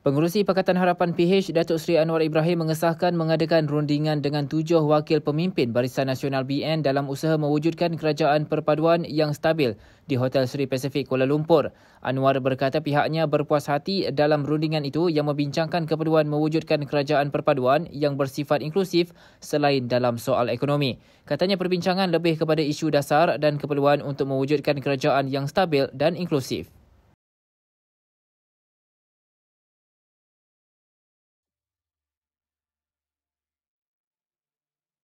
Pengurusi Pakatan Harapan PH, Datuk Seri Anwar Ibrahim mengesahkan mengadakan rundingan dengan tujuh wakil pemimpin Barisan Nasional BN dalam usaha mewujudkan kerajaan perpaduan yang stabil di Hotel Seri Pacific Kuala Lumpur. Anwar berkata pihaknya berpuas hati dalam rundingan itu yang membincangkan keperluan mewujudkan kerajaan perpaduan yang bersifat inklusif selain dalam soal ekonomi. Katanya perbincangan lebih kepada isu dasar dan keperluan untuk mewujudkan kerajaan yang stabil dan inklusif.